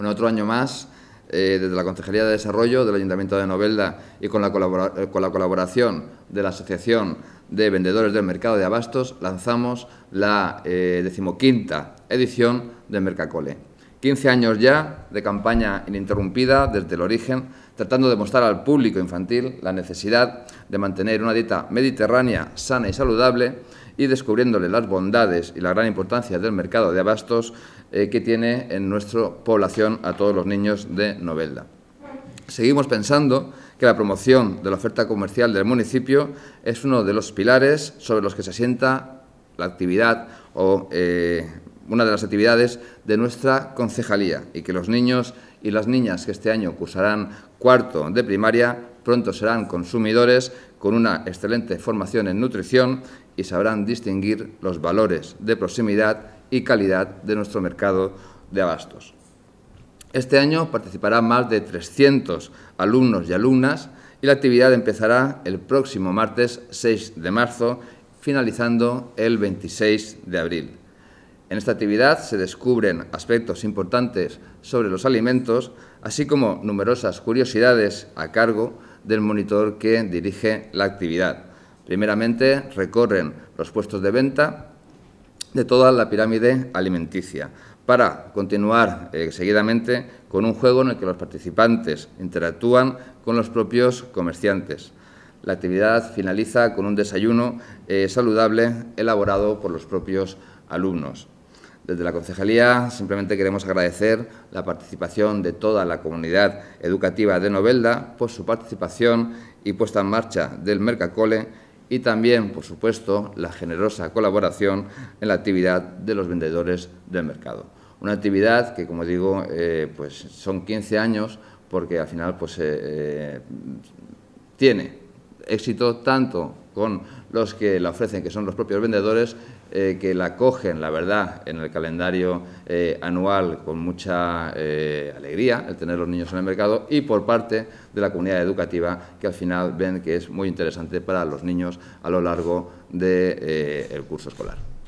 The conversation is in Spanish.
En otro año más, eh, desde la Consejería de Desarrollo del Ayuntamiento de Novelda y eh, con la, colaboración de la Asociación de Vendedores del Mercado de Abastos, lanzamos la eh, decimoquinta edición de Mercacole. 15 años ya de campaña ininterrumpida desde el origen, tratando de mostrar al público infantil la necesidad de mantener una dieta mediterránea sana y saludable y descubriéndole las bondades y la gran importancia del mercado de abastos eh, que tiene en nuestra población a todos los niños de Novelda. Seguimos pensando que la promoción de la oferta comercial del municipio es uno de los pilares sobre los que se asienta la actividad o eh, una de las actividades de nuestra concejalía y que los niños y las niñas que este año cursarán cuarto de primaria pronto serán consumidores con una excelente formación en nutrición y sabrán distinguir los valores de proximidad y calidad de nuestro mercado de abastos. Este año participarán más de 300 alumnos y alumnas y la actividad empezará el próximo martes 6 de marzo, finalizando el 26 de abril. En esta actividad se descubren aspectos importantes sobre los alimentos, así como numerosas curiosidades a cargo del monitor que dirige la actividad. Primeramente, recorren los puestos de venta de toda la pirámide alimenticia para continuar eh, seguidamente con un juego en el que los participantes interactúan con los propios comerciantes. La actividad finaliza con un desayuno eh, saludable elaborado por los propios alumnos. Desde la Concejalía simplemente queremos agradecer la participación de toda la comunidad educativa de Novelda por su participación y puesta en marcha del Mercacole y también, por supuesto, la generosa colaboración en la actividad de los vendedores del mercado. Una actividad que, como digo, eh, pues son 15 años porque al final pues, eh, eh, tiene éxito tanto con los que la ofrecen, que son los propios vendedores, eh, que la cogen, la verdad, en el calendario eh, anual con mucha eh, alegría, el tener los niños en el mercado, y por parte de la comunidad educativa, que al final ven que es muy interesante para los niños a lo largo del curso escolar.